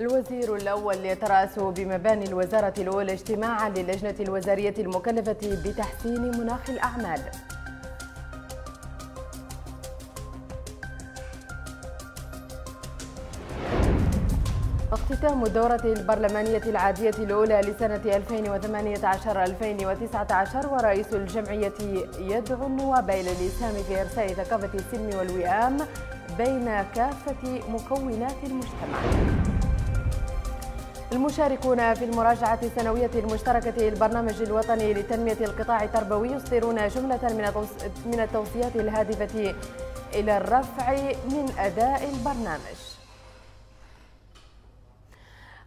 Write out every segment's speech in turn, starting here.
الوزير الأول يترأس بمباني الوزارة الأولى اجتماعا للجنة الوزارية المكلفة بتحسين مناخ الأعمال اختتام الدورة البرلمانية العادية الأولى لسنة 2018-2019 ورئيس الجمعية يدعو النواب إلى الإسهام في إرساء ثقافة السلم والوئام بين كافة مكونات المجتمع المشاركون في المراجعة السنوية المشتركة للبرنامج الوطني لتنمية القطاع التربوي يصدرون جملة من من التوصيات الهادفة إلى الرفع من أداء البرنامج.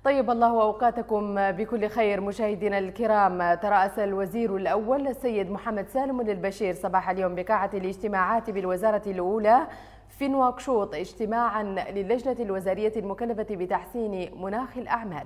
طيب الله أوقاتكم بكل خير مشاهدينا الكرام ترأس الوزير الأول السيد محمد سالم البشير صباح اليوم بقاعة الاجتماعات بالوزارة الأولى في نواكشوط اجتماعا للجنة الوزارية المكلفة بتحسين مناخ الأعمال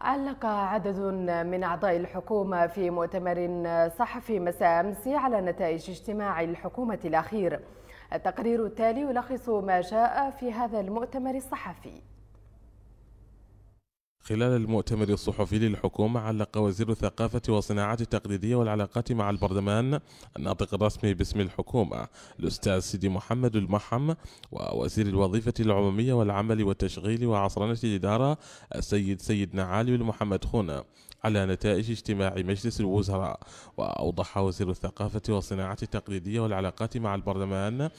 علق عدد من أعضاء الحكومة في مؤتمر صحفي مساء أمس على نتائج اجتماع الحكومة الأخير التقرير التالي يلخص ما جاء في هذا المؤتمر الصحفي خلال المؤتمر الصحفي للحكومة علق وزير الثقافة والصناعة التقليدية والعلاقات مع البرلمان الناطق الرسمي باسم الحكومة الأستاذ سيدي محمد المحم ووزير الوظيفة العمومية والعمل والتشغيل وعصرنة الإدارة السيد سيدنا علي المحمد محمد خونه على نتائج اجتماع مجلس الوزراء وأوضح وزير الثقافة والصناعة التقليدية والعلاقات مع البرلمان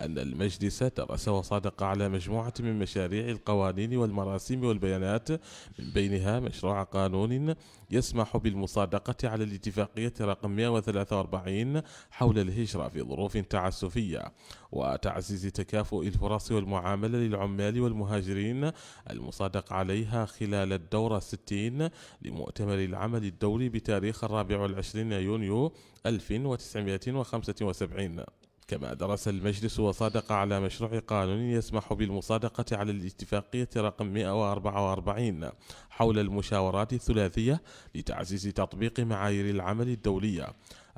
أن المجلس درس وصادق على مجموعة من مشاريع القوانين والمراسيم والبيانات من بينها مشروع قانون يسمح بالمصادقة على الاتفاقية رقم 143 حول الهجرة في ظروف تعسفية وتعزيز تكافؤ الفرص والمعاملة للعمال والمهاجرين المصادق عليها خلال الدورة 60 لمؤتمر العمل الدولي بتاريخ الرابع والعشرين يونيو 1975 كما درس المجلس وصادق على مشروع قانون يسمح بالمصادقة على الاتفاقية رقم 144 حول المشاورات الثلاثية لتعزيز تطبيق معايير العمل الدولية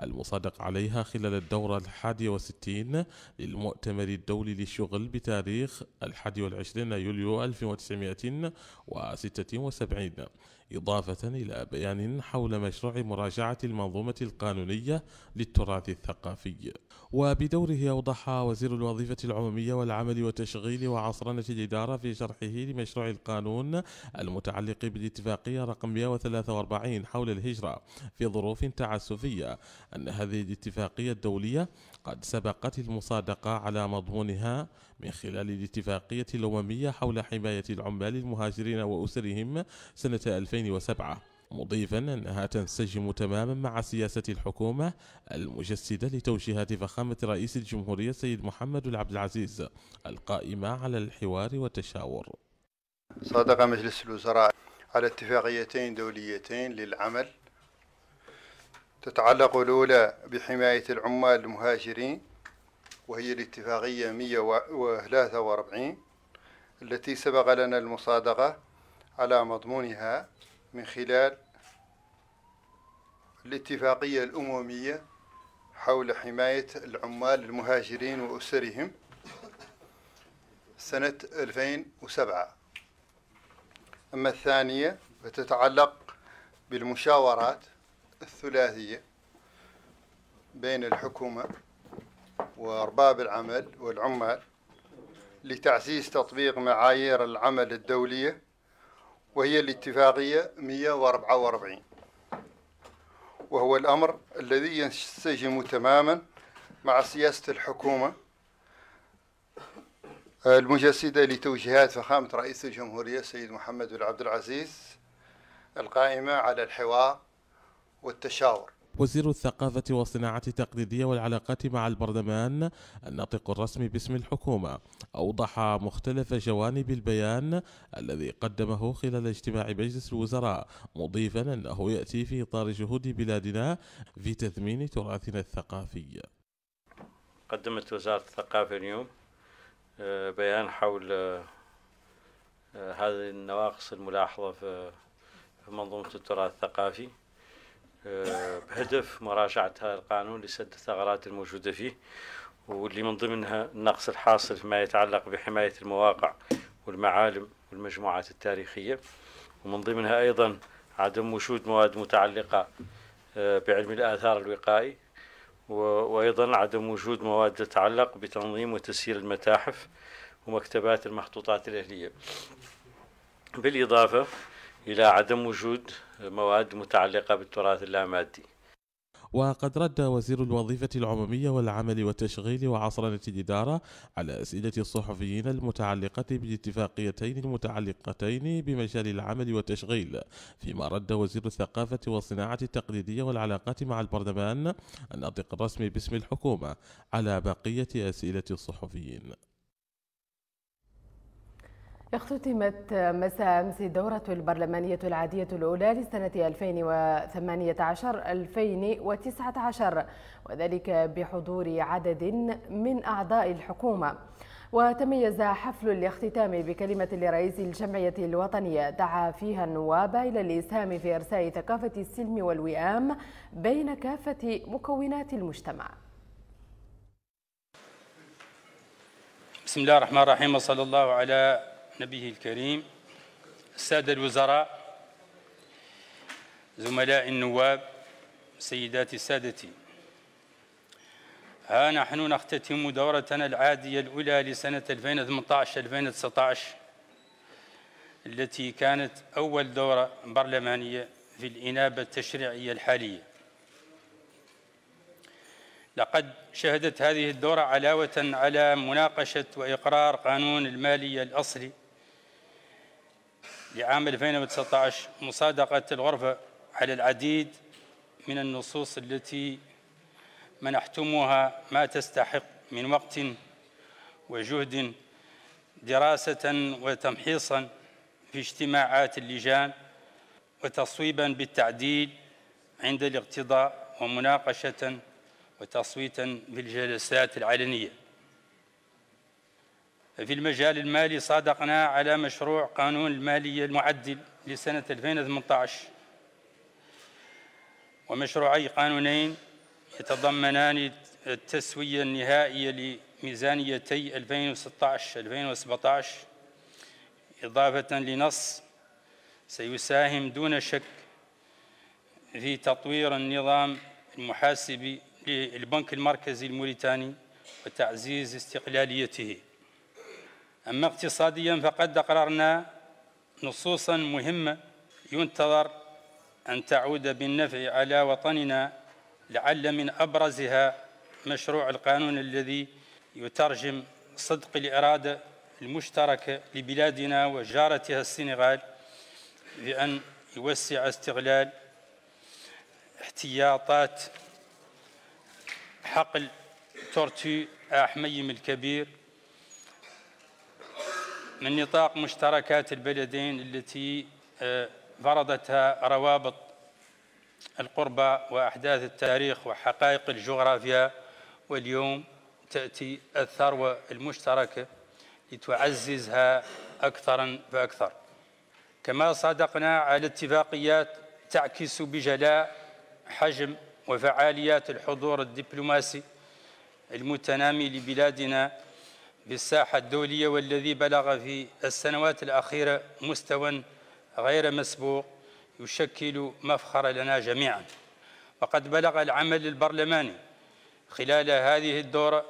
المصادق عليها خلال الدورة الحادية وستين للمؤتمر الدولي للشغل بتاريخ الحادي والعشرين يوليو 1976 إضافة إلى بيان حول مشروع مراجعة المنظومة القانونية للتراث الثقافي وبدوره أوضح وزير الوظيفة العمومية والعمل والتشغيل وعصرنة الإدارة في شرحه لمشروع القانون المتعلق بالاتفاقية رقم 143 حول الهجرة في ظروف تعسفية أن هذه الاتفاقية الدولية قد سبقت المصادقة على مضمونها من خلال الاتفاقية الأممية حول حماية العمال المهاجرين وأسرهم سنة 2007 مضيفا أنها تنسجم تماما مع سياسة الحكومة المجسدة لتوجيهات فخامة رئيس الجمهورية سيد محمد العبد العزيز القائمة على الحوار والتشاور صادق مجلس الوزراء على اتفاقيتين دوليتين للعمل تتعلق الأولى بحماية العمال المهاجرين وهي الاتفاقية 143 التي سبق لنا المصادقة على مضمونها من خلال الاتفاقية الأممية حول حماية العمال المهاجرين وأسرهم سنة 2007 أما الثانية فتتعلق بالمشاورات الثلاثية بين الحكومة وأرباب العمل والعمال لتعزيز تطبيق معايير العمل الدولية وهي الاتفاقية 144 وهو الأمر الذي ينسجم تماما مع سياسة الحكومة المجسدة لتوجيهات فخامة رئيس الجمهورية السيد محمد بن عبد العزيز القائمة على الحوار والتشاور وزير الثقافة والصناعة التقليدية والعلاقات مع البرلمان الناطق الرسمي باسم الحكومة أوضح مختلف جوانب البيان الذي قدمه خلال اجتماع مجلس الوزراء مضيفا أنه يأتي في إطار جهود بلادنا في تثمين تراثنا الثقافي قدمت وزارة الثقافة اليوم آه، بيان حول آه، آه، هذه النواقص الملاحظة في منظومة التراث الثقافي آه، بهدف مراجعة هذا القانون لسد الثغرات الموجودة فيه واللي من ضمنها النقص الحاصل فيما يتعلق بحماية المواقع والمعالم والمجموعات التاريخية ومن ضمنها أيضا عدم وجود مواد متعلقة آه، بعلم الآثار الوقائي وأيضا عدم وجود مواد تتعلق بتنظيم وتسيير المتاحف ومكتبات المخطوطات الأهلية بالإضافة إلى عدم وجود مواد متعلقة بالتراث اللامادي وقد رد وزير الوظيفة العمومية والعمل والتشغيل وعصرنة الإدارة على أسئلة الصحفيين المتعلقة بالاتفاقيتين المتعلقتين بمجال العمل والتشغيل فيما رد وزير الثقافة والصناعة التقليدية والعلاقات مع البرلمان الناطق الرسمي باسم الحكومة على بقية أسئلة الصحفيين اختتمت مساء أمس الدورة البرلمانية العادية الأولى لسنة 2018-2019 وذلك بحضور عدد من أعضاء الحكومة وتميز حفل الاختتام بكلمة لرئيس الجمعية الوطنية دعا فيها النواب إلى الإسهام في إرساء ثقافة السلم والوئام بين كافة مكونات المجتمع بسم الله الرحمن الرحيم وصلى الله على نبيه الكريم السادة الوزراء زملاء النواب سيداتي سادتي ها نحن نختتم دورتنا العادية الأولى لسنة 2018-2019 التي كانت أول دورة برلمانية في الإنابة التشريعية الحالية لقد شهدت هذه الدورة علاوة على مناقشة وإقرار قانون المالية الأصلي لعام 2019 مصادقة الغرفة على العديد من النصوص التي منحتمها ما تستحق من وقت وجهد دراسة وتمحيصا في اجتماعات اللجان وتصويبا بالتعديل عند الاقتضاء ومناقشة وتصويتا في الجلسات العلنية في المجال المالي صادقنا على مشروع قانون المالية المعدل لسنة 2018 ومشروعي قانونين يتضمنان التسوية النهائية لميزانيتي 2016-2017 إضافة لنص سيساهم دون شك في تطوير النظام المحاسبي للبنك المركزي الموريتاني وتعزيز استقلاليته أما اقتصاديا فقد أقررنا نصوصا مهمة ينتظر أن تعود بالنفع على وطننا لعل من أبرزها مشروع القانون الذي يترجم صدق الإرادة المشتركة لبلادنا وجارتها السنغال بأن يوسع استغلال احتياطات حقل تورتي أحميم الكبير من نطاق مشتركات البلدين التي آه، فرضتها روابط القربة وأحداث التاريخ وحقائق الجغرافيا واليوم تأتي الثروة المشتركة لتعززها أكثرا فأكثر كما صادقنا على اتفاقيات تعكس بجلاء حجم وفعاليات الحضور الدبلوماسي المتنامي لبلادنا بالساحة الدولية والذي بلغ في السنوات الأخيرة مستوى غير مسبوق يشكل مفخر لنا جميعا وقد بلغ العمل البرلماني خلال هذه الدورة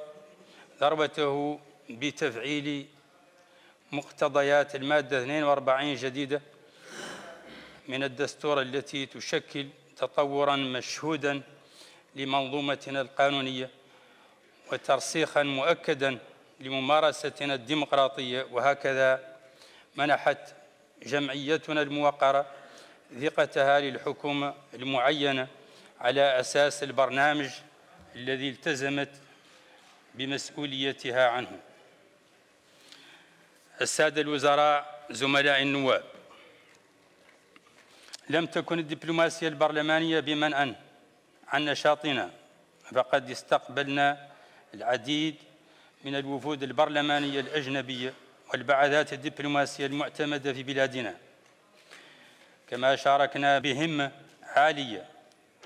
ذروته بتفعيل مقتضيات المادة 42 جديدة من الدستور التي تشكل تطورا مشهودا لمنظومتنا القانونية وترسيخا مؤكدا لممارستنا الديمقراطية وهكذا منحت جمعيتنا الموقرة ثقتها للحكومة المعينة على أساس البرنامج الذي التزمت بمسؤوليتها عنه السادة الوزراء زملاء النواب لم تكن الدبلوماسية البرلمانية بمنأ عن نشاطنا فقد استقبلنا العديد من الوفود البرلمانية الأجنبية والبعثات الدبلوماسية المعتمدة في بلادنا كما شاركنا بهمة عالية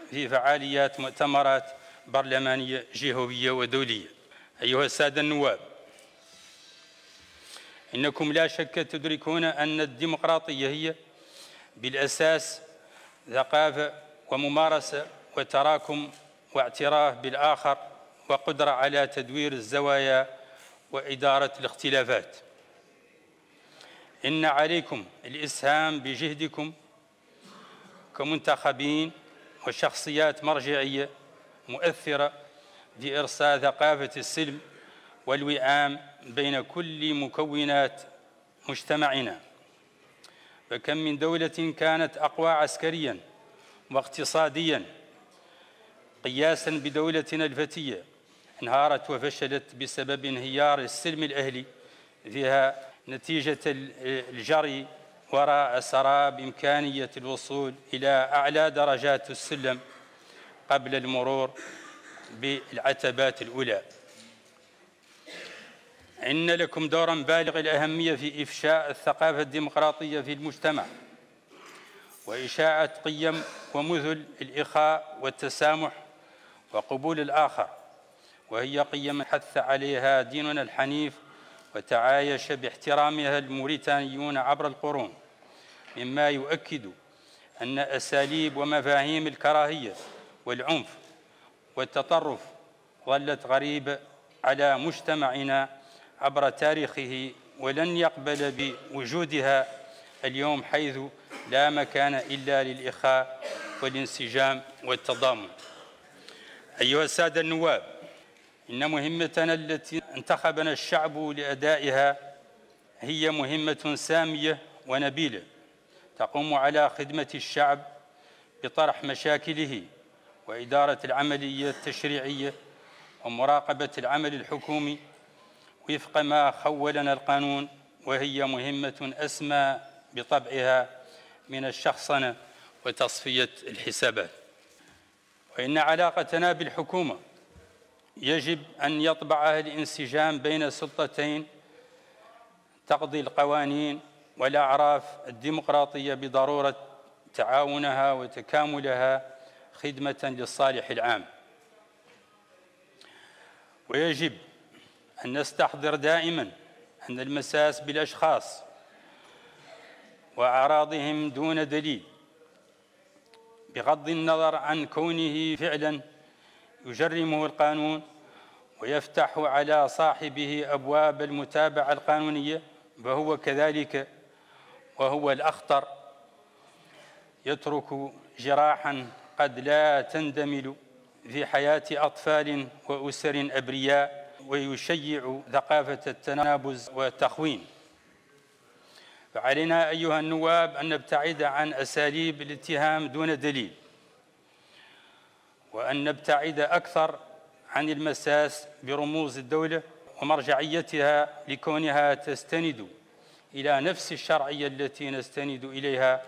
في فعاليات مؤتمرات برلمانية جهوية ودولية أيها السادة النواب إنكم لا شك تدركون أن الديمقراطية هي بالأساس ثقافة وممارسة وتراكم واعتراف بالآخر وقدرة على تدوير الزوايا وإدارة الاختلافات إن عليكم الإسهام بجهدكم كمنتخبين وشخصيات مرجعية مؤثرة في إرساء ثقافة السلم والوئام بين كل مكونات مجتمعنا فكم من دولة كانت أقوى عسكريا واقتصاديا قياسا بدولتنا الفتية انهارت وفشلت بسبب انهيار السلم الأهلي فيها نتيجة الجري وراء سراب إمكانية الوصول إلى أعلى درجات السلم قبل المرور بالعتبات الأولى إن لكم دورا بالغ الأهمية في إفشاء الثقافة الديمقراطية في المجتمع وإشاعة قيم ومثل الإخاء والتسامح وقبول الآخر وهي قيم حث عليها ديننا الحنيف وتعايش باحترامها الموريتانيون عبر القرون مما يؤكد أن أساليب ومفاهيم الكراهية والعنف والتطرف ظلت غريبة على مجتمعنا عبر تاريخه ولن يقبل بوجودها اليوم حيث لا مكان إلا للإخاء والانسجام والتضامن أيها السادة النواب إن مهمتنا التي انتخبنا الشعب لأدائها هي مهمة سامية ونبيلة تقوم على خدمة الشعب بطرح مشاكله وإدارة العملية التشريعية ومراقبة العمل الحكومي وفق ما خولنا القانون وهي مهمة أسمى بطبعها من الشخصنة وتصفية الحسابات وإن علاقتنا بالحكومة يجب أن يطبع أهل الانسجام بين سلطتين تقضي القوانين والأعراف الديمقراطية بضرورة تعاونها وتكاملها خدمة للصالح العام ويجب أن نستحضر دائما أن المساس بالأشخاص وأعراضهم دون دليل بغض النظر عن كونه فعلاً يجرمه القانون ويفتح على صاحبه أبواب المتابعة القانونية فهو كذلك وهو الأخطر يترك جراحا قد لا تندمل في حياة أطفال وأسر أبرياء ويشيع ثقافة التنابز والتخوين فعلينا أيها النواب أن نبتعد عن أساليب الاتهام دون دليل وأن نبتعد أكثر عن المساس برموز الدولة ومرجعيتها لكونها تستند إلى نفس الشرعية التي نستند إليها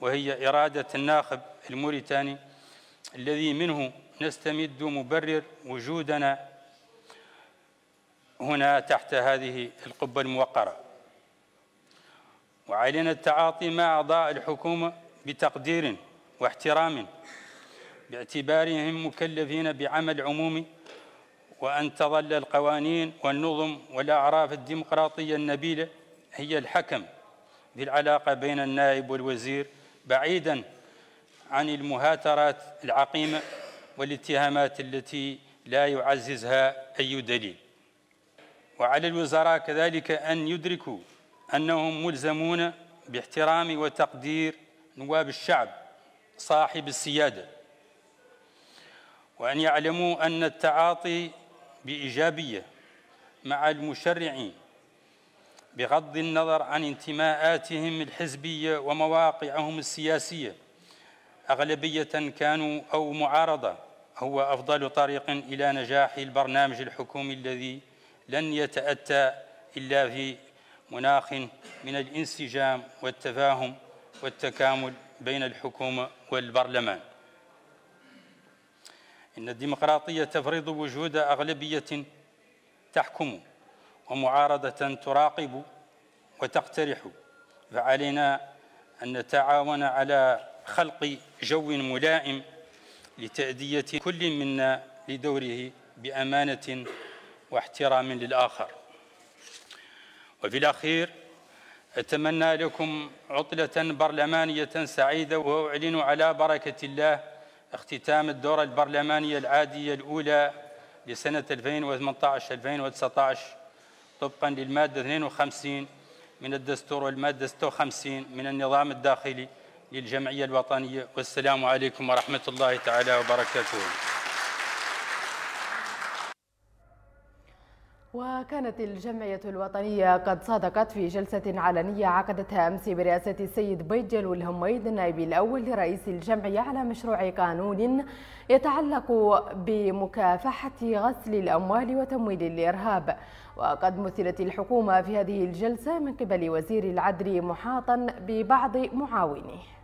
وهي إرادة الناخب الموريتاني الذي منه نستمد مبرر وجودنا هنا تحت هذه القبة الموقرة وعلينا التعاطي مع أعضاء الحكومة بتقدير واحترام باعتبارهم مكلفين بعمل عمومي وأن تظل القوانين والنظم والأعراف الديمقراطية النبيلة هي الحكم في العلاقة بين النائب والوزير بعيدا عن المهاترات العقيمة والاتهامات التي لا يعززها أي دليل وعلى الوزراء كذلك أن يدركوا أنهم ملزمون باحترام وتقدير نواب الشعب صاحب السيادة وأن يعلموا أن التعاطي بإيجابية مع المشرعين بغض النظر عن انتماءاتهم الحزبية ومواقعهم السياسية أغلبية كانوا أو معارضة هو أفضل طريق إلى نجاح البرنامج الحكومي الذي لن يتأتى إلا في مناخ من الانسجام والتفاهم والتكامل بين الحكومة والبرلمان إن الديمقراطية تفرض وجود أغلبية تحكم ومعارضة تراقب وتقترح فعلينا أن نتعاون على خلق جو ملائم لتأدية كل منا لدوره بأمانة واحترام للآخر وفي الأخير أتمنى لكم عطلة برلمانية سعيدة وأعلن على بركة الله اختتام الدورة البرلمانية العادية الأولى لسنة 2018-2019 طبقا للمادة 52 من الدستور والمادة 56 من النظام الداخلي للجمعية الوطنية والسلام عليكم ورحمة الله تعالى وبركاته وكانت الجمعية الوطنية قد صادقت في جلسة علنية عقدتها أمس برئاسة السيد بيجل الهميد النائب الأول لرئيس الجمعية على مشروع قانون يتعلق بمكافحة غسل الأموال وتمويل الإرهاب وقد مثلت الحكومة في هذه الجلسة من قبل وزير العدل محاطا ببعض معاونيه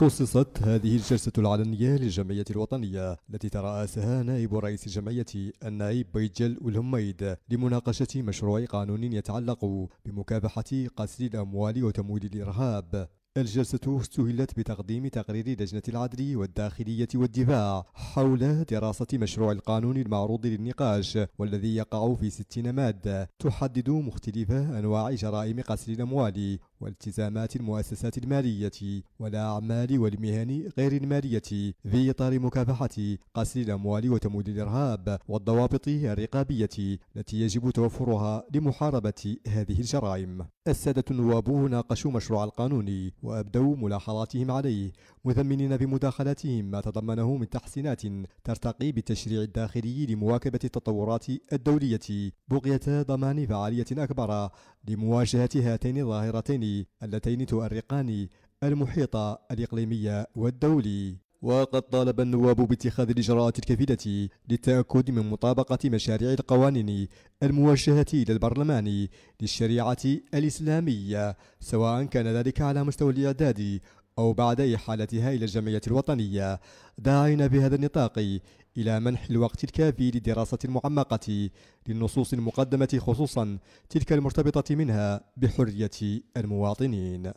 خصصت هذه الجلسة العلنية للجمعية الوطنية التي ترأسها نائب رئيس الجمعية النائب بيجل الهميد لمناقشة مشروع قانون يتعلق بمكافحة قسر الأموال وتمويل الإرهاب الجلسة استهلت بتقديم تقرير لجنة العدل والداخلية والدفاع حول دراسة مشروع القانون المعروض للنقاش والذي يقع في ستين مادة تحدد مختلف أنواع جرائم قسر الأموال والتزامات المؤسسات المالية والأعمال والمهن غير المالية في إطار مكافحة قسر الأموال وتمويل الإرهاب والضوابط الرقابية التي يجب توفرها لمحاربة هذه الجرائم. السادة النواب ناقشوا مشروع القانون وأبدوا ملاحظاتهم عليه مثمنين بمداخلاتهم ما تضمنه من تحسينات ترتقي بالتشريع الداخلي لمواكبة التطورات الدولية بغية ضمان فعالية أكبر لمواجهة هاتين الظاهرتين اللتين تؤرقان المحيط الإقليمي والدولي وقد طالب النواب باتخاذ الإجراءات الكفيلة للتأكد من مطابقة مشاريع القوانين الموجهة إلى البرلمان للشريعة الإسلامية سواء كان ذلك على مستوى الإعداد أو بعد إحالتها إلى الجمعية الوطنية داعين بهذا النطاق إلى منح الوقت الكافي للدراسة المعمقة للنصوص المقدمة خصوصا تلك المرتبطة منها بحرية المواطنين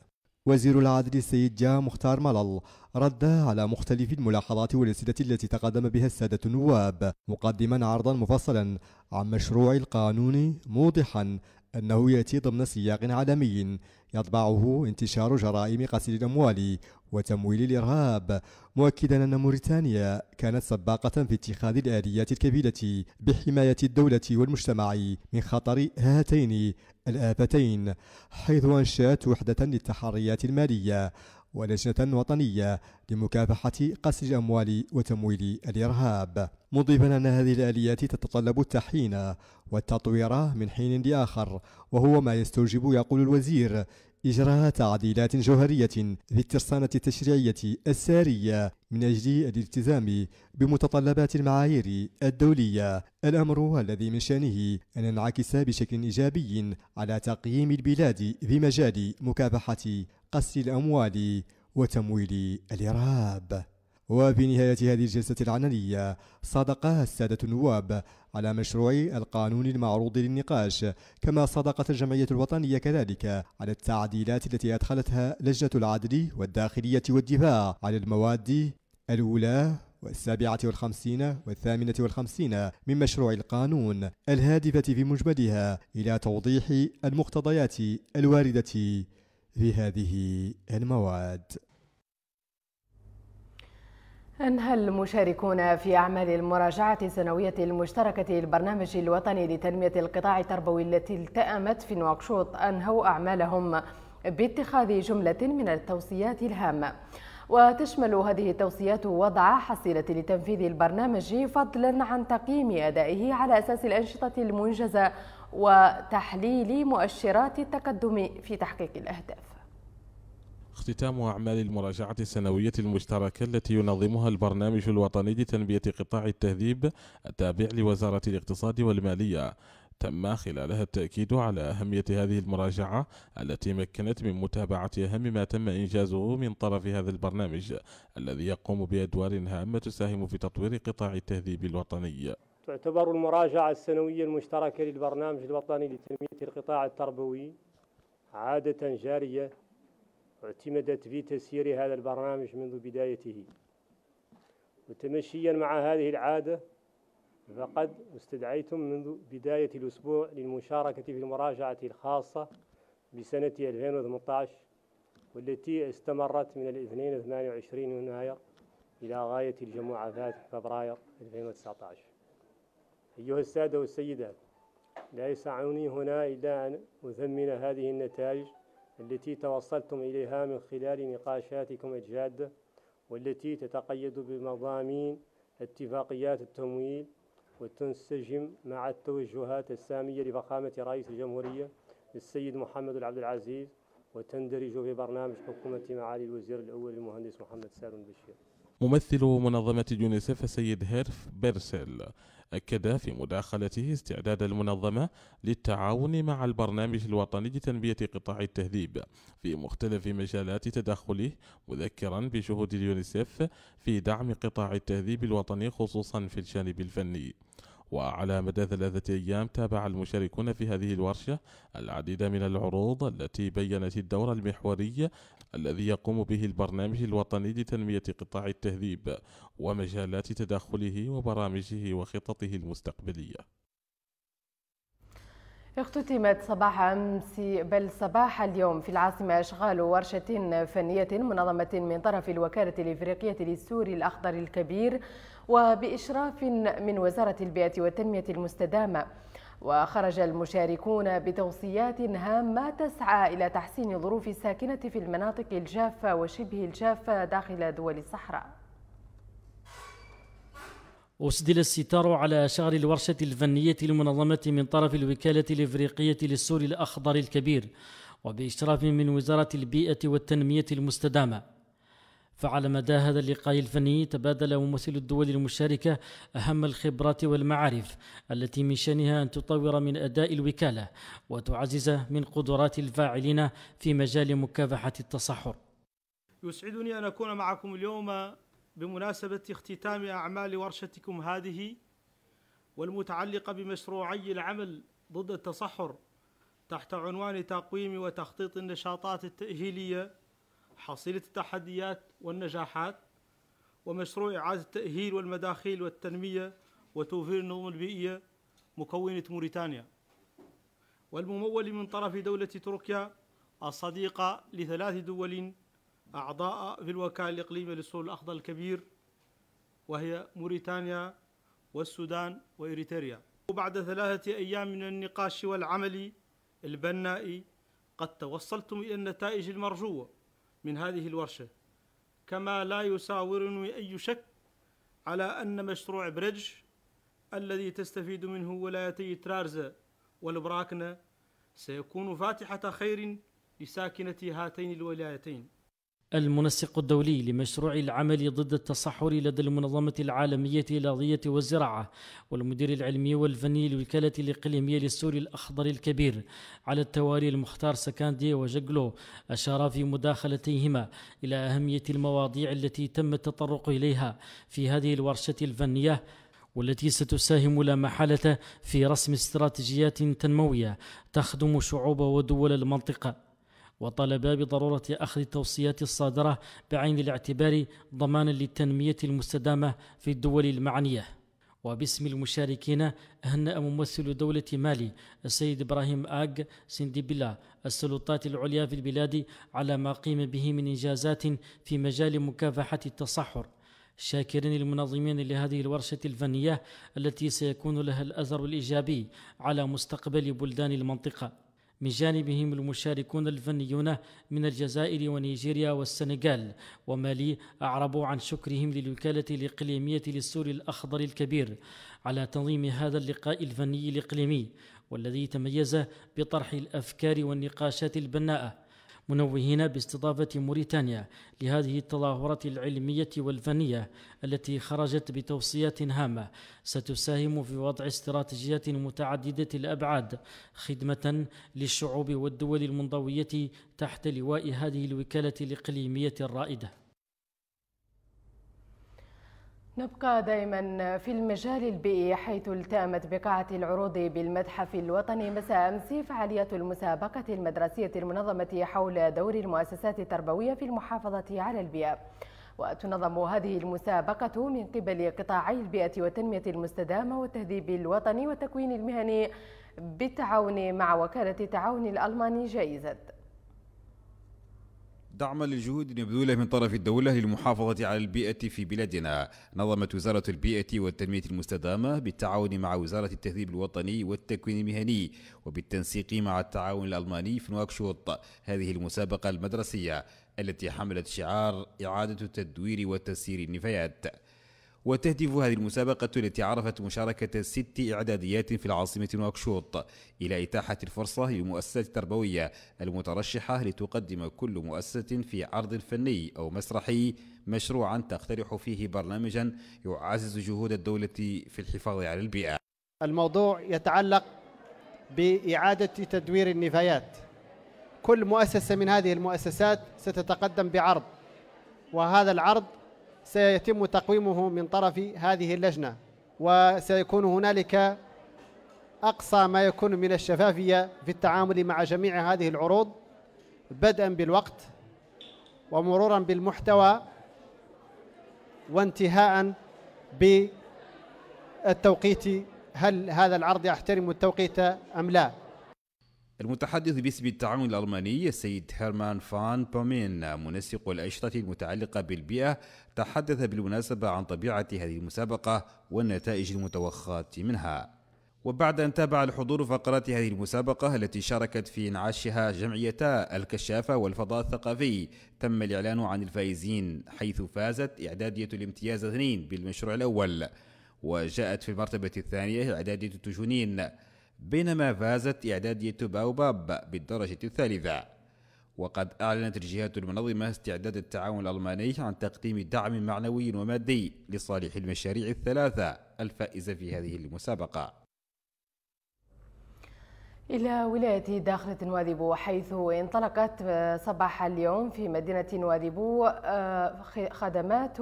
وزير العدل السيد جا مختار ملل رد على مختلف الملاحظات والأسئلة التي تقدم بها السادة النواب مقدما عرضا مفصلا عن مشروع القانون موضحا أنه يأتي ضمن سياق عالمي يطبعه انتشار جرائم غسيل الأموال وتمويل الإرهاب مؤكدا أن موريتانيا كانت سباقة في اتخاذ الآليات الكبيرة بحماية الدولة والمجتمع من خطر هاتين الآفتين حيث أنشأت وحدة للتحريات المالية ولجنة وطنية لمكافحة قصر الأموال وتمويل الإرهاب مضيفا أن هذه الآليات تتطلب التحين والتطوير من حين لآخر وهو ما يستوجب يقول الوزير إجراء تعديلات جوهرية في الترسانة التشريعية السارية من أجل الالتزام بمتطلبات المعايير الدولية الأمر الذي من شأنه أن ينعكس بشكل إيجابي على تقييم البلاد في مجال مكافحة قص الأموال وتمويل الإرهاب وبنهاية هذه الجلسة العملية صادق السادة النواب على مشروع القانون المعروض للنقاش كما صادقت الجمعية الوطنية كذلك على التعديلات التي أدخلتها لجنة العدل والداخلية والدفاع على المواد الأولى والسابعة والخمسين والثامنة والخمسين من مشروع القانون الهادفة في مجملها إلى توضيح المقتضيات الواردة بهذه المواد أنهى المشاركون في أعمال المراجعة السنوية المشتركة للبرنامج الوطني لتنمية القطاع التربوي التي التأمت في نواكشوط أنهوا أعمالهم باتخاذ جملة من التوصيات الهامة وتشمل هذه التوصيات وضع حصيلة لتنفيذ البرنامج فضلا عن تقييم أدائه على أساس الأنشطة المنجزة وتحليل مؤشرات التقدم في تحقيق الأهداف اختتام أعمال المراجعة السنوية المشتركة التي ينظمها البرنامج الوطني لتنمية قطاع التهذيب التابع لوزارة الاقتصاد والمالية تم خلالها التأكيد على أهمية هذه المراجعة التي مكنت من متابعة أهم ما تم إنجازه من طرف هذا البرنامج الذي يقوم بأدوار هامة تساهم في تطوير قطاع التهذيب الوطني تعتبر المراجعة السنوية المشتركة للبرنامج الوطني لتنمية القطاع التربوي عادة جارية اعتمدت في تسيير هذا البرنامج منذ بدايته وتمشيا مع هذه العادة فقد استدعيتم منذ بداية الأسبوع للمشاركة في المراجعة الخاصة بسنة 2018 والتي استمرت من الاثنين 28 يناير إلى غاية الجمعة فاتح فبراير 2019 أيها السادة والسيدات لا يسعني هنا إلا أن أثمن هذه النتائج التي توصلتم إليها من خلال نقاشاتكم الجادة والتي تتقيد بمضامين اتفاقيات التمويل وتنسجم مع التوجهات السامية لفخامة رئيس الجمهورية السيد محمد العبد العزيز وتندرج في برنامج حكومة معالي الوزير الأول المهندس محمد سالم بشير ممثل منظمة اليونيسف السيد هيرف بيرسل أكد في مداخلته استعداد المنظمة للتعاون مع البرنامج الوطني لتنمية قطاع التهذيب في مختلف مجالات تدخله مذكرا بشهود اليونيسف في دعم قطاع التهذيب الوطني خصوصا في الجانب الفني وعلى مدى ثلاثة أيام تابع المشاركون في هذه الورشة العديد من العروض التي بينت الدور المحوري الذي يقوم به البرنامج الوطني لتنمية قطاع التهذيب ومجالات تدخله وبرامجه وخططه المستقبلية اختتمت صباح أمس بل صباح اليوم في العاصمة أشغال ورشة فنية منظمة من طرف الوكالة الإفريقية للسور الأخضر الكبير وبإشراف من وزارة البيئة والتنمية المستدامة وخرج المشاركون بتوصيات هامة تسعى إلى تحسين ظروف الساكنة في المناطق الجافة وشبه الجافة داخل دول الصحراء أسدل الستار على شهر الورشة الفنية المنظمة من طرف الوكالة الإفريقية للسور الأخضر الكبير وبإشراف من وزارة البيئة والتنمية المستدامة فعلى مدى هذا اللقاء الفني تبادل ممثل الدول المشاركة أهم الخبرات والمعارف التي من شأنها أن تطور من أداء الوكالة وتعزز من قدرات الفاعلين في مجال مكافحة التصحر يسعدني أن أكون معكم اليوم بمناسبة اختتام أعمال ورشتكم هذه والمتعلقة بمشروعي العمل ضد التصحر تحت عنوان تقويم وتخطيط النشاطات التأهيلية حصيلة التحديات والنجاحات ومشروع إعادة التأهيل والمداخيل والتنمية وتوفير النظم البيئية مكونة موريتانيا والممول من طرف دولة تركيا الصديقة لثلاث دول أعضاء في الوكالة الإقليمية للثور الأخضر الكبير وهي موريتانيا والسودان وإريتريا وبعد ثلاثة أيام من النقاش والعمل البنائي قد توصلتم إلى النتائج المرجوة من هذه الورشة كما لا يساورني أي شك على أن مشروع بريدج الذي تستفيد منه ولايتي ترارزا والبراكنة سيكون فاتحة خير لساكنة هاتين الولايتين المنسق الدولي لمشروع العمل ضد التصحر لدى المنظمة العالمية للأرضية والزراعة والمدير العلمي والفني للوكالة الإقليمية للسور الأخضر الكبير على التوالي المختار سكاندي وجقلو أشار في مداخلتيهما إلى أهمية المواضيع التي تم التطرق إليها في هذه الورشة الفنية والتي ستساهم لا محالة في رسم استراتيجيات تنموية تخدم شعوب ودول المنطقة وطلبا بضرورة أخذ التوصيات الصادرة بعين الاعتبار ضمانا للتنمية المستدامة في الدول المعنية وباسم المشاركين هنأ ممثل دولة مالي السيد إبراهيم آج سنديبلا السلطات العليا في البلاد على ما قيم به من إنجازات في مجال مكافحة التصحر شاكرين المنظمين لهذه الورشة الفنية التي سيكون لها الأثر الإيجابي على مستقبل بلدان المنطقة من جانبهم المشاركون الفنيون من الجزائر ونيجيريا والسنغال ومالي أعربوا عن شكرهم للوكالة الإقليمية للسور الأخضر الكبير على تنظيم هذا اللقاء الفني الإقليمي والذي تميز بطرح الأفكار والنقاشات البناءة منوهين باستضافة موريتانيا لهذه التظاهرات العلمية والفنية التي خرجت بتوصيات هامة ستساهم في وضع استراتيجيات متعددة الأبعاد خدمة للشعوب والدول المنضوية تحت لواء هذه الوكالة الإقليمية الرائدة نبقى دائما في المجال البيئي حيث التامت بقاعة العروض بالمتحف الوطني مساء أمس فعالية المسابقة المدرسية المنظمة حول دور المؤسسات التربوية في المحافظة على البيئة وتنظم هذه المسابقة من قبل قطاعي البيئة والتنمية المستدامة والتهذيب الوطني والتكوين المهني بالتعاون مع وكالة التعاون الألماني جائزة دعما للجهود المبذولة من طرف الدولة للمحافظة على البيئة في بلادنا نظمت وزارة البيئة والتنمية المستدامة بالتعاون مع وزارة التهذيب الوطني والتكوين المهني وبالتنسيق مع التعاون الألماني في نواكشوط هذه المسابقة المدرسية التي حملت شعار إعادة تدوير وتسيير النفايات وتهدف هذه المسابقة التي عرفت مشاركة ست إعداديات في العاصمة نواكشوط إلى إتاحة الفرصة للمؤسسات التربوية المترشحة لتقدم كل مؤسسة في عرض فني أو مسرحي مشروعا تقترح فيه برنامجا يعزز جهود الدولة في الحفاظ على البيئة الموضوع يتعلق بإعادة تدوير النفايات كل مؤسسة من هذه المؤسسات ستتقدم بعرض وهذا العرض سيتم تقويمه من طرف هذه اللجنة وسيكون هنالك أقصى ما يكون من الشفافية في التعامل مع جميع هذه العروض بدءا بالوقت ومرورا بالمحتوى وانتهاء بالتوقيت هل هذا العرض يحترم التوقيت أم لا المتحدث باسم التعاون الألماني السيد هيرمان فان بومين منسق الأشرة المتعلقة بالبيئة تحدث بالمناسبة عن طبيعة هذه المسابقة والنتائج المتوخاة منها وبعد أن تابع الحضور فقرات هذه المسابقة التي شاركت في إنعاشها جمعيتا الكشافة والفضاء الثقافي تم الإعلان عن الفائزين حيث فازت إعدادية الامتياز اثنين بالمشروع الأول وجاءت في المرتبة الثانية إعدادية التجونين بينما فازت إعدادية باوباب بالدرجة الثالثة وقد أعلنت الجهات المنظمة استعداد التعاون الألماني عن تقديم دعم معنوي ومادي لصالح المشاريع الثلاثة الفائزة في هذه المسابقة إلى ولاية داخلة نواذبو حيث انطلقت صباح اليوم في مدينة نواذبو آه، خدمات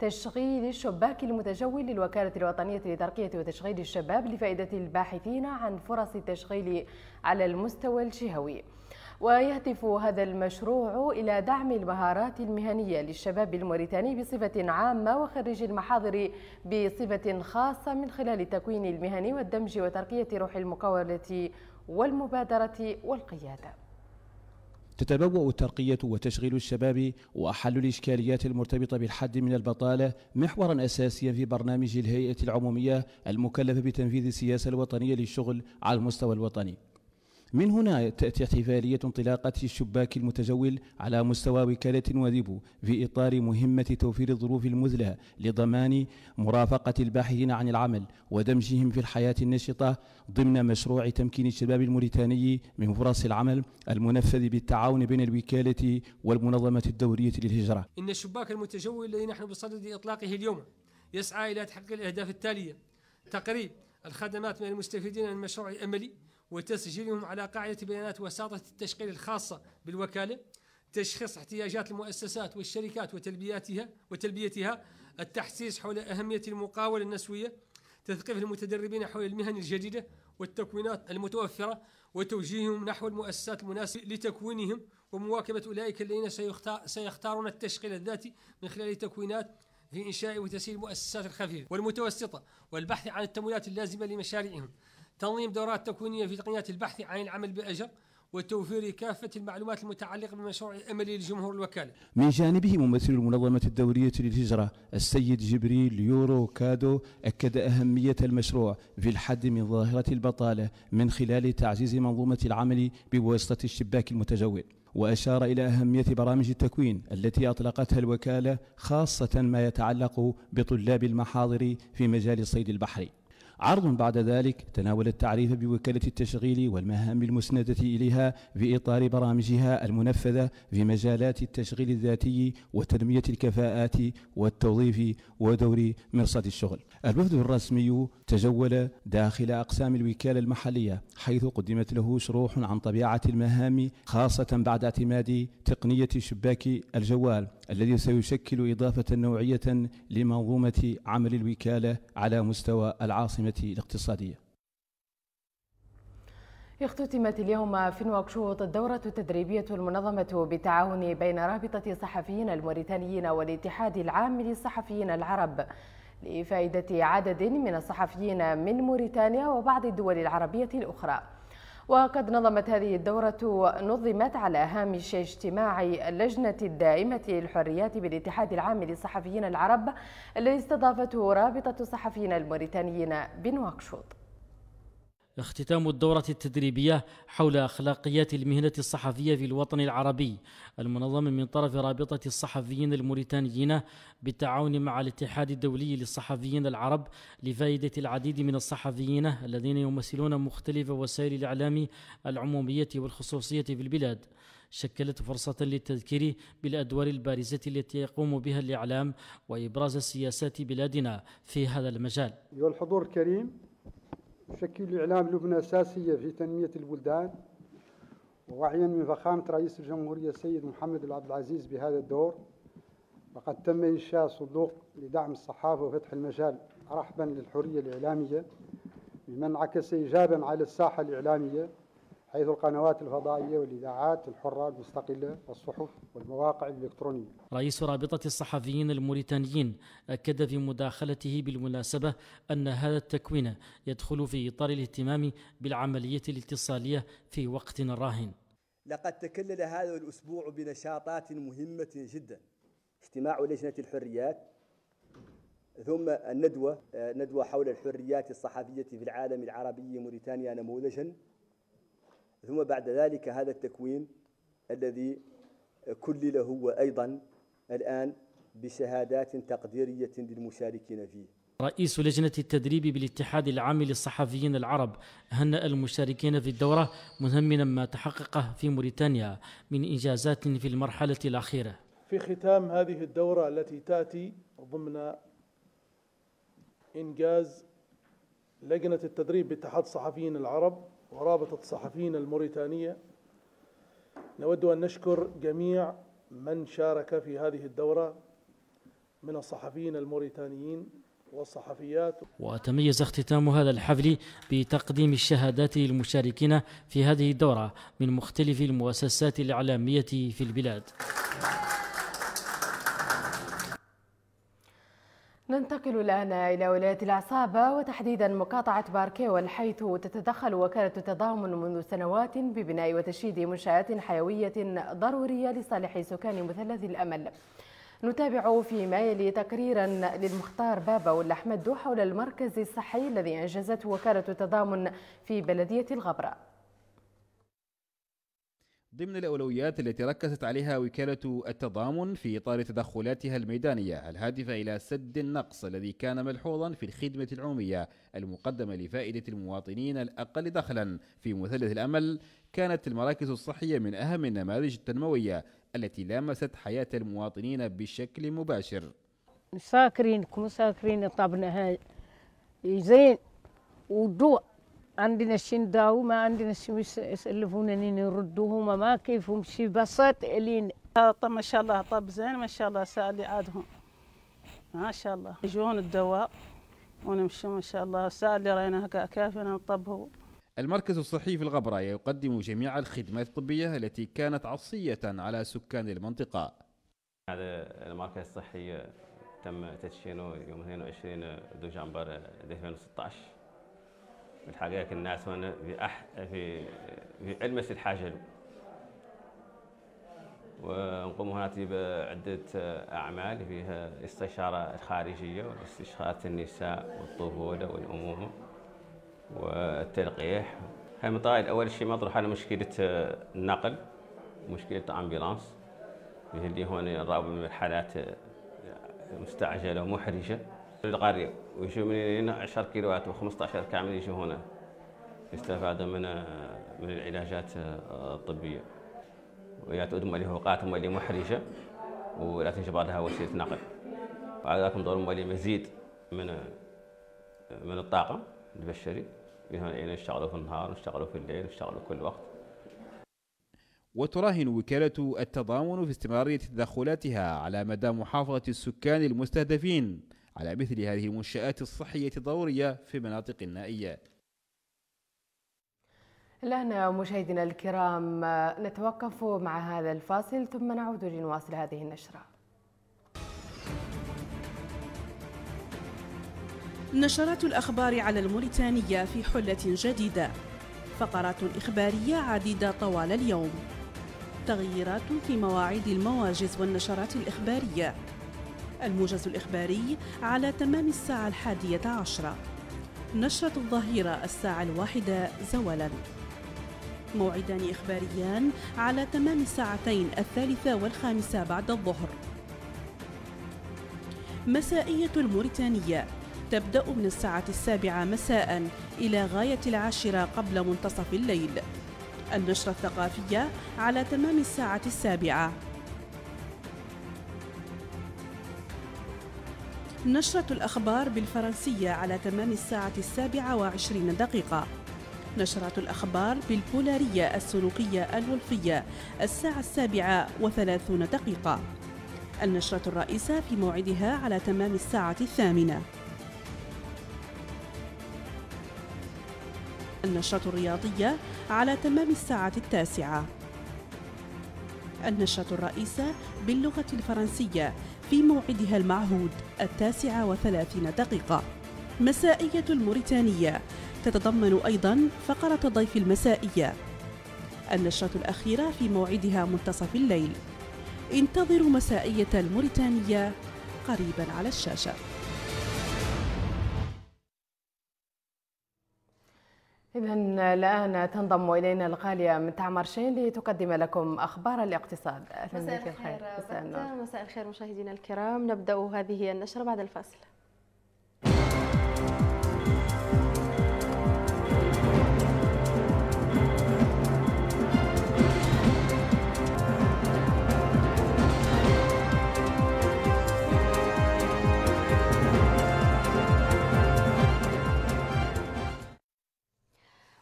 تشغيل الشباك المتجول للوكالة الوطنية لترقية وتشغيل الشباب لفائدة الباحثين عن فرص التشغيل على المستوى الجهوي ويهدف هذا المشروع إلى دعم المهارات المهنية للشباب الموريتاني بصفة عامة وخريج المحاضر بصفة خاصة من خلال التكوين المهني والدمج وترقية روح المقاولة والمبادرة والقيادة تتبوأ الترقية وتشغيل الشباب وحل الإشكاليات المرتبطة بالحد من البطالة محورا أساسيا في برنامج الهيئة العمومية المكلفة بتنفيذ السياسة الوطنية للشغل على المستوى الوطني من هنا تأتي احتفالية انطلاقة الشباك المتجول على مستوى وكالة وديبو في إطار مهمة توفير الظروف المذلة لضمان مرافقة الباحثين عن العمل ودمجهم في الحياة النشطة ضمن مشروع تمكين الشباب الموريتاني من فرص العمل المنفذ بالتعاون بين الوكالة والمنظمة الدورية للهجرة إن الشباك المتجول الذي نحن بصدد إطلاقه اليوم يسعى إلى تحقيق الأهداف التالية تقريب الخدمات من المستفيدين من المشروع الأملي وتسجيلهم على قاعدة بيانات وساطة التشغيل الخاصة بالوكالة تشخيص احتياجات المؤسسات والشركات وتلبياتها وتلبيتها التحسيس حول أهمية المقاولة النسوية تثقيف المتدربين حول المهن الجديدة والتكوينات المتوفرة وتوجيههم نحو المؤسسات المناسبة لتكوينهم ومواكبة أولئك الذين سيختارون التشغيل الذاتي من خلال تكوينات في إنشاء وتسهيل المؤسسات الخفيفة والمتوسطة والبحث عن التمويلات اللازمة لمشاريعهم تنظيم دورات تكوينية في تقنيات البحث عن العمل بأجر وتوفير كافة المعلومات المتعلقة بمشروع املي لجمهور الوكالة من جانبه ممثل المنظمة الدوريه للهجرة السيد جبريل يورو كادو أكد أهمية المشروع في الحد من ظاهرة البطالة من خلال تعزيز منظومة العمل بواسطة الشباك المتجول وأشار إلى أهمية برامج التكوين التي أطلقتها الوكالة خاصة ما يتعلق بطلاب المحاضر في مجال الصيد البحري عرض بعد ذلك تناول التعريف بوكالة التشغيل والمهام المسندة إليها في إطار برامجها المنفذة في مجالات التشغيل الذاتي وتنمية الكفاءات والتوظيف ودور مرصد الشغل الوفد الرسمي تجول داخل أقسام الوكالة المحلية حيث قدمت له شروح عن طبيعة المهام خاصة بعد اعتماد تقنية شباك الجوال الذي سيشكل إضافة نوعية لمنظومة عمل الوكالة على مستوى العاصمة العاصمة الاقتصادية اختتمت اليوم في نواكشوط الدورة التدريبية المنظمة بالتعاون بين رابطة الصحفيين الموريتانيين والاتحاد العام للصحفيين العرب لفائدة عدد من الصحفيين من موريتانيا وبعض الدول العربية الأخرى وقد نظمت هذه الدورة نظمت على هامش اجتماع اللجنة الدائمة للحريات بالاتحاد العام للصحفيين العرب الذي استضافته رابطة الصحفيين الموريتانيين بنواكشوط اختتام الدورة التدريبية حول أخلاقيات المهنة الصحفية في الوطن العربي المنظم من طرف رابطة الصحفيين الموريتانيين بالتعاون مع الاتحاد الدولي للصحفيين العرب لفائدة العديد من الصحفيين الذين يمثلون مختلف وسائل الإعلام العمومية والخصوصية في البلاد شكلت فرصة للتذكير بالأدوار البارزة التي يقوم بها الإعلام وإبراز سياسات بلادنا في هذا المجال. أيها الحضور الكريم يشكل الإعلام لبنى أساسية في تنمية البلدان ووعيا من فخامة رئيس الجمهورية السيد محمد عبد العزيز بهذا الدور وقد تم إنشاء صندوق لدعم الصحافة وفتح المجال رحبا للحرية الإعلامية مما انعكس إيجابا على الساحة الإعلامية حيث القنوات الفضائية والإذاعات الحرة المستقلة والصحف والمواقع الإلكترونية رئيس رابطة الصحفيين الموريتانيين أكد في مداخلته بالمناسبة أن هذا التكوين يدخل في إطار الاهتمام بالعملية الاتصالية في وقتنا الراهن لقد تكلل هذا الأسبوع بنشاطات مهمة جدا اجتماع لجنة الحريات ثم الندوة آه، ندوة حول الحريات الصحفية في العالم العربي موريتانيا نموذجا ثم بعد ذلك هذا التكوين الذي كلل هو أيضا الآن بشهادات تقديرية للمشاركين فيه رئيس لجنة التدريب بالاتحاد العام للصحفيين العرب هنأ المشاركين في الدورة مهمنا ما تحققه في موريتانيا من إنجازات في المرحلة الأخيرة في ختام هذه الدورة التي تأتي ضمن إنجاز لجنة التدريب باتحاد الصحفيين العرب ورابطة الصحفيين الموريتانية نود أن نشكر جميع من شارك في هذه الدورة من الصحفيين الموريتانيين والصحفيات وتميز اختتام هذا الحفل بتقديم الشهادات للمشاركين في هذه الدورة من مختلف المؤسسات الإعلامية في البلاد ننتقل الآن إلى ولاية العصابة وتحديدا مقاطعة باركيول حيث تتدخل وكالة التضامن منذ سنوات ببناء وتشييد منشآت حيوية ضرورية لصالح سكان مثلث الأمل نتابع فيما يلي تقريرا للمختار بابا والأحمد حول المركز الصحي الذي أنجزته وكالة التضامن في بلدية الغبره ضمن الأولويات التي ركزت عليها وكالة التضامن في إطار تدخلاتها الميدانية الهادفة إلى سد النقص الذي كان ملحوظا في الخدمة العمومية المقدمة لفائدة المواطنين الأقل دخلا في مثلث الأمل كانت المراكز الصحية من أهم النماذج التنموية التي لامست حياة المواطنين بشكل مباشر ساكرين كم ساكرين طابنا هاي زين ودوء عندنا شي نداو ما عندنا شي يسلفونا لين يردوهم ما كيفهم شي بساط لين طب ما شاء الله طب زين ما شاء الله سالي عادهم ما شاء الله يجون الدواء ونمشي ما شاء الله سالي راينا كافينا نطبه المركز الصحي في الغبرة يقدم جميع الخدمات الطبية التي كانت عصية على سكان المنطقة هذا المركز الصحي تم تدشينه يوم 22 دجنبر 2016 بالحقيقه الناس هنا في أح... في في المس الحاجه له ونقوم هنا بعدة أعمال فيها استشارة الخارجية واستشارات النساء والطفولة والأمومة والتلقيح هاي أول شيء مطروح على مشكلة النقل مشكلة الامبيلانس اللي هون الرابط من الحالات مستعجلة ومحرجة القرية ويجوا من هنا 10 كيلوات و15 كامل يجوا هنا يستفادوا من من العلاجات آه، الطبية ويعتقد مالي هوقات مالي محرجة ولا تنجبر لها وسيلة نقل وعلى ذلك نضرب مالي مزيد من من الطاقم البشري يعني يشتغلوا في النهار ويشتغلوا في الليل ويشتغلوا كل وقت وتراهن وكالة التضامن في استمرارية تدخلاتها على مدى محافظة السكان المستهدفين على مثل هذه المنشآت الصحية الضرورية في مناطق النائية الآن مشاهدينا الكرام نتوقف مع هذا الفاصل ثم نعود لنواصل هذه النشرة نشرات الأخبار على الموريتانية في حلة جديدة فقرات إخبارية عديدة طوال اليوم تغييرات في مواعيد المواجز والنشرات الإخبارية الموجز الإخباري على تمام الساعة الحادية عشرة نشرة الظهيرة الساعة الواحدة زوالا موعدان إخباريان على تمام الساعتين الثالثة والخامسة بعد الظهر مسائية الموريتانية تبدأ من الساعة السابعة مساء إلى غاية العاشرة قبل منتصف الليل النشرة الثقافية على تمام الساعة السابعة نشرة الأخبار بالفرنسية على تمام الساعة السابعة وعشرين دقيقة نشرة الأخبار بالبولارية السلوكية الولفية الساعة السابعة وثلاثون دقيقة النشرة الرئيسة في موعدها على تمام الساعة الثامنة النشرة الرياضية على تمام الساعة التاسعة النشرة الرئيسة باللغة الفرنسية في موعدها المعهود التاسعة وثلاثين دقيقة مسائية الموريتانية تتضمن أيضا فقرة ضيف المسائية النشرة الأخيرة في موعدها منتصف الليل انتظروا مسائية الموريتانية قريبا على الشاشة إذا الآن تنضم إلينا الغالية من تعمرشين لتقدم لكم أخبار الاقتصاد الخير مساء الخير مساء الخير مشاهدينا الكرام نبدأ هذه النشرة بعد الفاصل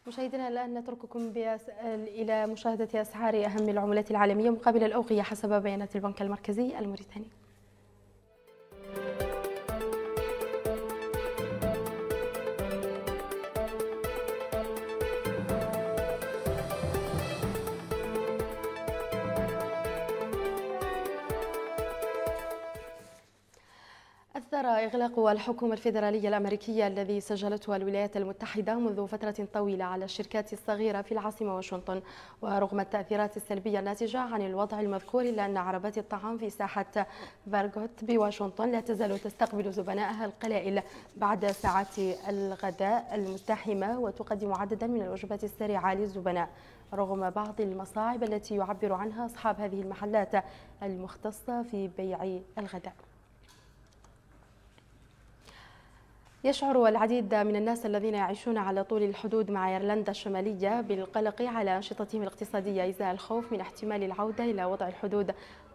مشاهدينا الآن نترككم إلى مشاهدة أسعار أهم العملات العالمية مقابل الأوقية حسب بيانات البنك المركزي الموريتاني أثر إغلاق الحكومة الفيدرالية الأمريكية الذي سجلته الولايات المتحدة منذ فترة طويلة على الشركات الصغيرة في العاصمة واشنطن ورغم التأثيرات السلبية الناتجة عن الوضع المذكور إلا أن عربات الطعام في ساحة فارغوت بواشنطن لا تزال تستقبل زبنائها القلائل بعد ساعات الغداء المزدحمة وتقدم عددا من الوجبات السريعة للزبناء رغم بعض المصاعب التي يعبر عنها أصحاب هذه المحلات المختصة في بيع الغداء يشعر العديد من الناس الذين يعيشون على طول الحدود مع ايرلندا الشماليه بالقلق على انشطتهم الاقتصاديه ازاء الخوف من احتمال العوده الى وضع الحدود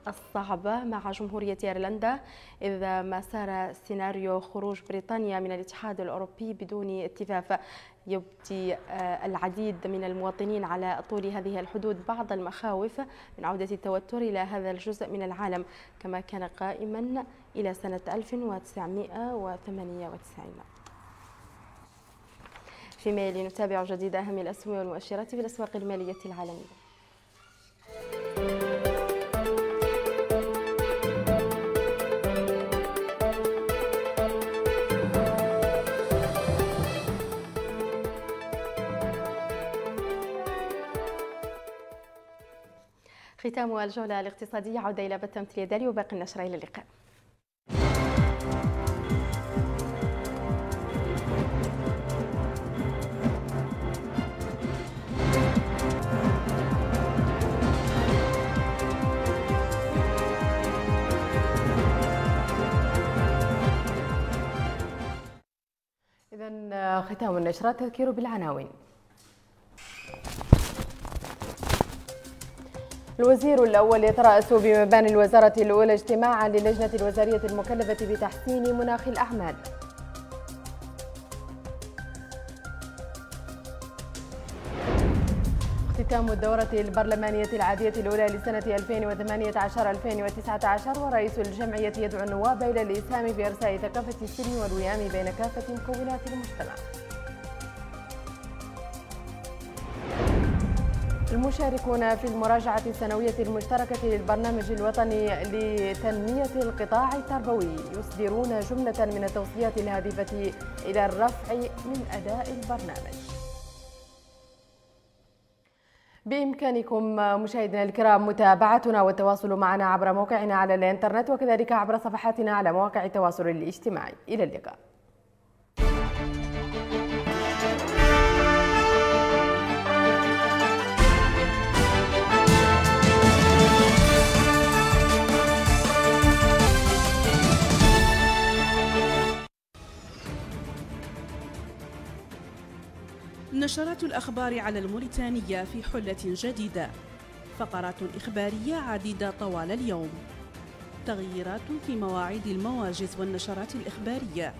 الصعبة مع جمهورية ايرلندا إذا ما سار سيناريو خروج بريطانيا من الاتحاد الأوروبي بدون اتفاق يبدي آه، العديد من المواطنين على طول هذه الحدود بعض المخاوف من عودة التوتر إلى هذا الجزء من العالم كما كان قائما إلى سنة 1998 فيما يلي نتابع جديد أهم الأسهم والمؤشرات في الأسواق المالية العالمية ختام الجولة الاقتصادية عودة إلى بتمثيل تمثيلي وباقي النشر إلى اللقاء إذا آه، ختام النشرة تذكير بالعناوين. الوزير الأول يترأس بمباني الوزارة الأولى اجتماعا للجنة الوزارية المكلفة بتحسين مناخ الأعمال. اختتام الدورة البرلمانية العادية الأولى لسنة 2018-2019 ورئيس الجمعية يدعو النواب إلى الإسهام في إرساء ثقافة السلم والوئام بين كافة مكونات المجتمع المشاركون في المراجعة السنوية المشتركة للبرنامج الوطني لتنمية القطاع التربوي يصدرون جملة من التوصيات الهادفة إلى الرفع من أداء البرنامج بإمكانكم مشاهدينا الكرام متابعتنا والتواصل معنا عبر موقعنا على الإنترنت وكذلك عبر صفحاتنا على مواقع التواصل الاجتماعي إلى اللقاء نشرات الأخبار على الموريتانية في حلة جديدة فقرات إخبارية عديدة طوال اليوم تغييرات في مواعيد المواجز والنشرات الإخبارية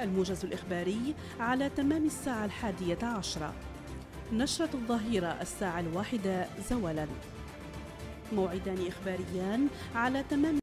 الموجز الإخباري على تمام الساعة الحادية عشرة نشرة الظهيرة الساعة الواحدة زوالا موعدان إخباريان على تمام